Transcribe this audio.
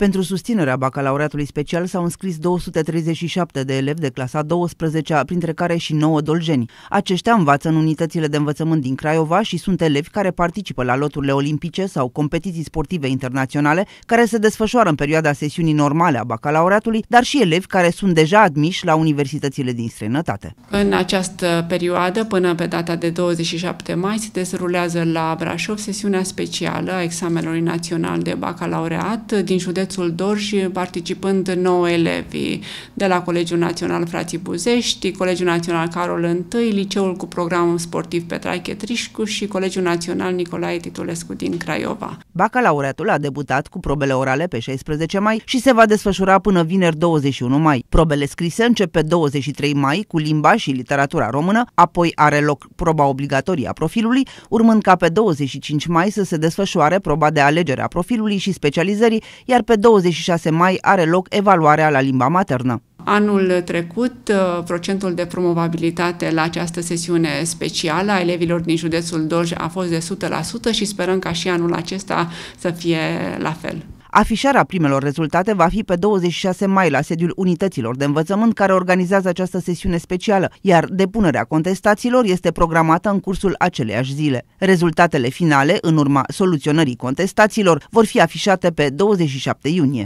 Pentru susținerea bacalaureatului special s-au înscris 237 de elevi de clasa 12 printre care și 9 dolgeni. Aceștia învață în unitățile de învățământ din Craiova și sunt elevi care participă la loturile olimpice sau competiții sportive internaționale care se desfășoară în perioada sesiunii normale a bacalaureatului, dar și elevi care sunt deja admiși la universitățile din străinătate. În această perioadă, până pe data de 27 mai, se desrulează la Brașov sesiunea specială a examenului național de bacalaureat din județul județul Dorj, participând nouă elevi de la Colegiul Național Frații Buzești, Colegiul Național Carol I, Liceul cu programul sportiv Petraiche Trișcu și Colegiul Național Nicolae Titulescu din Craiova. Bacalaureatul a debutat cu probele orale pe 16 mai și se va desfășura până vineri 21 mai. Probele scrise încep pe 23 mai cu limba și literatura română, apoi are loc proba obligatorie a profilului, urmând ca pe 25 mai să se desfășoare proba de alegere a profilului și specializării, iar pe 26 mai are loc evaluarea la limba maternă. Anul trecut, uh, procentul de promovabilitate la această sesiune specială a elevilor din județul Dolj a fost de 100% și sperăm ca și anul acesta să fie la fel. Afișarea primelor rezultate va fi pe 26 mai la sediul unităților de învățământ care organizează această sesiune specială, iar depunerea contestațiilor este programată în cursul aceleiași zile. Rezultatele finale, în urma soluționării contestațiilor, vor fi afișate pe 27 iunie.